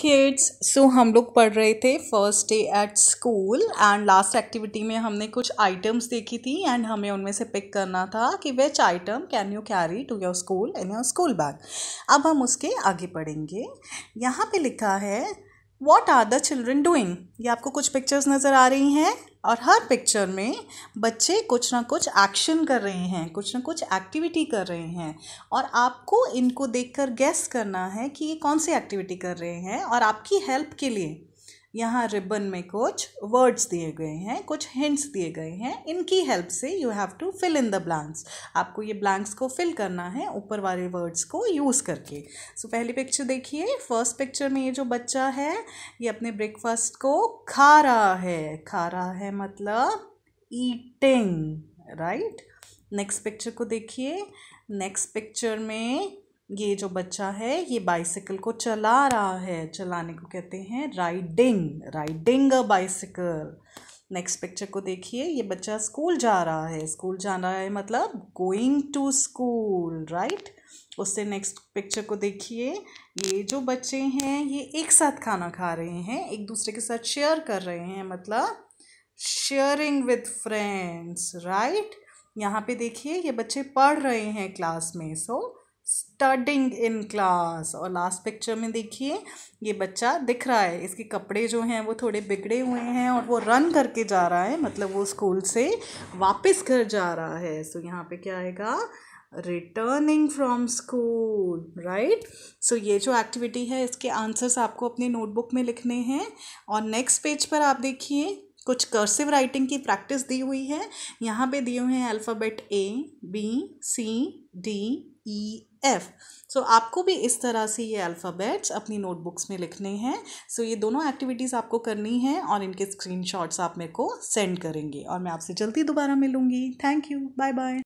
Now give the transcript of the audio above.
kids so so, हम लोग पढ़ रहे थे first day at school and last activity में हमने कुछ आइटम्स देखी थी एंड हमें उनमें से पिक करना था कि which item can you carry to your school in your school bag अब हम उसके आगे पढ़ेंगे यहाँ पे लिखा है what are the children doing ये आपको कुछ पिक्चर्स नज़र आ रही हैं और हर पिक्चर में बच्चे कुछ ना कुछ एक्शन कर रहे हैं कुछ ना कुछ एक्टिविटी कर रहे हैं और आपको इनको देखकर गैस करना है कि ये कौन सी एक्टिविटी कर रहे हैं और आपकी हेल्प के लिए यहाँ रिबन में कुछ वर्ड्स दिए गए हैं कुछ हिंट्स दिए गए हैं इनकी हेल्प से you have to fill in the blanks आपको ये ब्लैंक्स को फिल करना है ऊपर वाले वर्ड्स को यूज़ करके सो so, पहली पिक्चर देखिए फर्स्ट पिक्चर में ये जो बच्चा है ये अपने ब्रेकफास्ट को खा रहा है खा रहा है मतलब ईटिंग राइट नेक्स्ट पिक्चर को देखिए नेक्स्ट पिक्चर में ये जो बच्चा है ये बाइसिकल को चला रहा है चलाने को कहते हैं riding riding a bicycle next picture को देखिए ये बच्चा स्कूल जा रहा है स्कूल जा रहा है मतलब गोइंग टू स्कूल राइट उससे नेक्स्ट पिक्चर को देखिए ये जो बच्चे हैं ये एक साथ खाना खा रहे हैं एक दूसरे के साथ शेयर कर रहे हैं मतलब शेयरिंग विद फ्रेंड्स राइट यहाँ पे देखिए ये बच्चे पढ़ रहे हैं क्लास में so so, studying in class और लास्ट पिक्चर में देखिए ये बच्चा दिख रहा है इसके कपड़े जो हैं वो थोड़े बिगड़े हुए हैं और वो रन करके जा रहा है मतलब वो स्कूल से वापस घर जा रहा है सो so, यहाँ पे क्या आएगा returning from school right so ये जो एक्टिविटी है इसके आंसर्स आपको अपने नोटबुक में लिखने हैं और नेक्स्ट पेज पर आप देखिए कुछ कर्सिव राइटिंग की प्रैक्टिस दी हुई है यहाँ पे दिए हुए हैं alphabet A B C D E F so आपको भी इस तरह से ये अल्फ़ाबेट्स अपनी नोटबुक्स में लिखने हैं सो so, ये दोनों एक्टिविटीज़ आपको करनी है और इनके स्क्रीनशॉट्स आप मेरे को सेंड करेंगे और मैं आपसे जल्दी दोबारा मिलूँगी थैंक यू बाय बाय